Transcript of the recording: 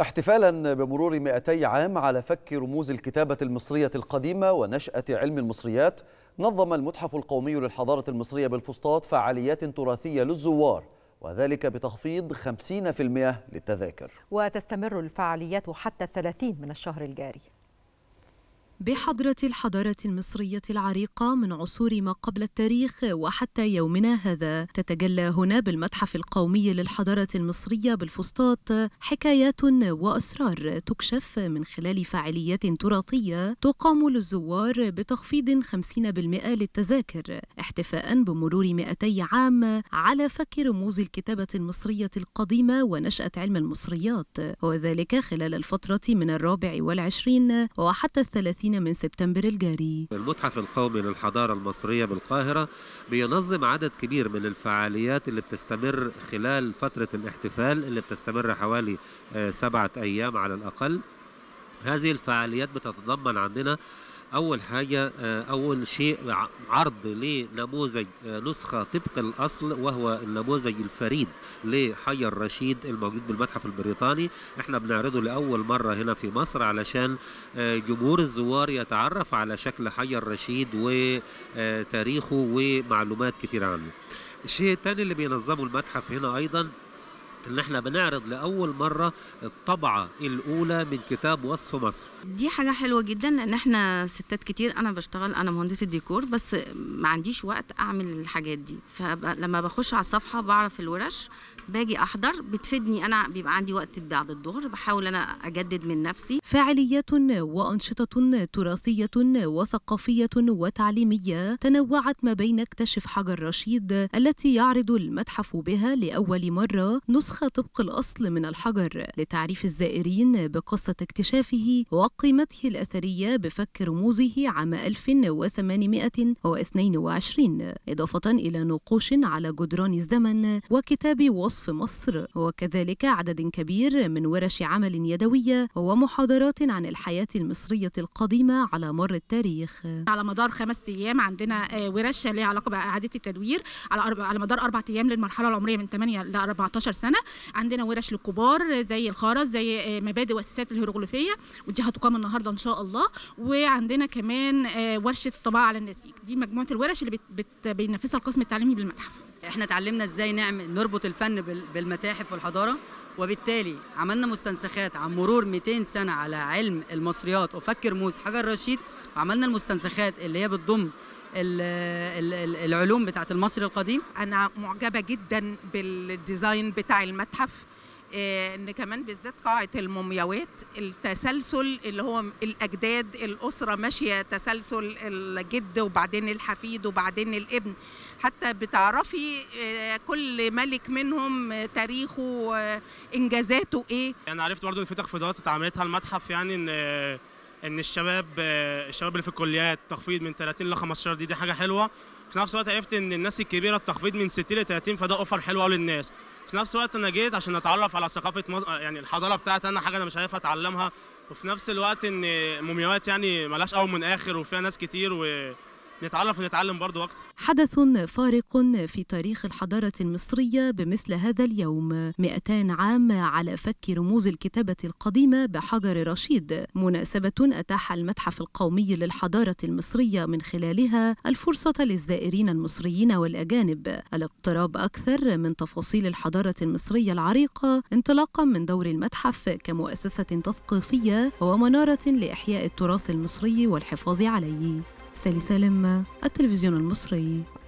احتفالا بمرور 200 عام على فك رموز الكتابة المصرية القديمة ونشأة علم المصريات نظم المتحف القومي للحضارة المصرية بالفسطاط فعاليات تراثية للزوار وذلك بتخفيض 50% للتذاكر وتستمر الفعاليات حتى 30 من الشهر الجاري بحضرة الحضارة المصرية العريقة من عصور ما قبل التاريخ وحتى يومنا هذا تتجلى هنا بالمتحف القومي للحضارة المصرية بالفسطاط حكايات وأسرار تكشف من خلال فعاليات تراثية تقام للزوار بتخفيض 50% للتذاكر احتفاء بمرور 200 عام على فك رموز الكتابة المصرية القديمة ونشأة علم المصريات وذلك خلال الفترة من الرابع والعشرين وحتى الثلاثين 30 من سبتمبر الجاري المتحف القومي للحضارة المصرية بالقاهرة بينظم عدد كبير من الفعاليات اللي بتستمر خلال فترة الاحتفال اللي بتستمر حوالي آه، سبعة أيام على الأقل هذه الفعاليات بتتضمن عندنا اول حاجه آه، اول شيء عرض لنموذج آه، نسخه طبق الاصل وهو النموذج الفريد لحي الرشيد الموجود بالمتحف البريطاني احنا بنعرضه لاول مره هنا في مصر علشان آه، جمهور الزوار يتعرف على شكل حي الرشيد وتاريخه ومعلومات كتير عنه الشيء الثاني اللي بينظمه المتحف هنا ايضا ان احنا بنعرض لاول مره الطبعه الاولى من كتاب وصف مصر دي حاجه حلوه جدا لان احنا ستات كتير انا بشتغل انا مهندسه ديكور بس ما عنديش وقت اعمل الحاجات دي فلما بخش على الصفحه بعرف الورش باجي احضر بتفيدني انا بيبقى عندي وقت بعد الظهر بحاول انا اجدد من نفسي فعاليات وانشطه تراثيه وثقافيه وتعليميه تنوعت ما بين اكتشف حجر رشيد التي يعرض المتحف بها لاول مره نسخه طبق الاصل من الحجر لتعريف الزائرين بقصه اكتشافه وقيمته الاثريه بفك رموزه عام 1822 اضافه الى نقوش على جدران الزمن وكتاب وصف الدروس في مصر وكذلك عدد كبير من ورش عمل يدوية ومحاضرات عن الحياة المصرية القديمة على مر التاريخ على مدار خمس أيام عندنا آه، ورش ليها علاقة بإعادة التدوير على على مدار أربع أيام للمرحلة العمرية من 8 ل 14 سنة عندنا ورش للكبار زي الخرز زي آه، مبادئ وأساسات الهيروغليفية ودي هتقام النهاردة إن شاء الله وعندنا كمان آه، ورشة الطباعة على النسيج دي مجموعة الورش اللي بت... بت... بينفذها القسم التعليمي بالمتحف احنا اتعلمنا ازاي نعمل نربط الفن بالمتاحف والحضاره وبالتالي عملنا مستنسخات عن مرور 200 سنه على علم المصريات وفكر موس حجر رشيد وعملنا المستنسخات اللي هي بتضم العلوم بتاعت المصري القديم انا معجبه جدا بالديزاين بتاع المتحف آه، ان كمان بالذات قاعه المومياوات التسلسل اللي هو الاجداد الاسره ماشيه تسلسل الجد وبعدين الحفيد وبعدين الابن حتى بتعرفي آه، كل ملك منهم تاريخه آه، انجازاته ايه انا عرفت برضو ان في تخفيضات اتعملتها المتحف يعني ان ان الشباب الشباب اللي في الكليات تخفيض من 30 ل 15 دي دي حاجه حلوه في نفس الوقت عرفت ان الناس الكبيره التخفيض من 60 ل 30 فده اوفر حلو قوي للناس في نفس الوقت انا جيت عشان اتعرف على ثقافه مز... يعني الحضاره بتاعتي انا حاجه انا مش عارف اتعلمها وفي نفس الوقت ان مومياوات يعني ملهاش اول من اخر وفيها ناس كتير و نتعرف ونتعلم برضو أكتر حدث فارق في تاريخ الحضارة المصرية بمثل هذا اليوم 200 عام على فك رموز الكتابة القديمة بحجر رشيد مناسبة أتاح المتحف القومي للحضارة المصرية من خلالها الفرصة للزائرين المصريين والأجانب الاقتراب أكثر من تفاصيل الحضارة المصرية العريقة انطلاقا من دور المتحف كمؤسسة تثقيفية ومنارة لإحياء التراث المصري والحفاظ عليه سالي سالم التلفزيون المصري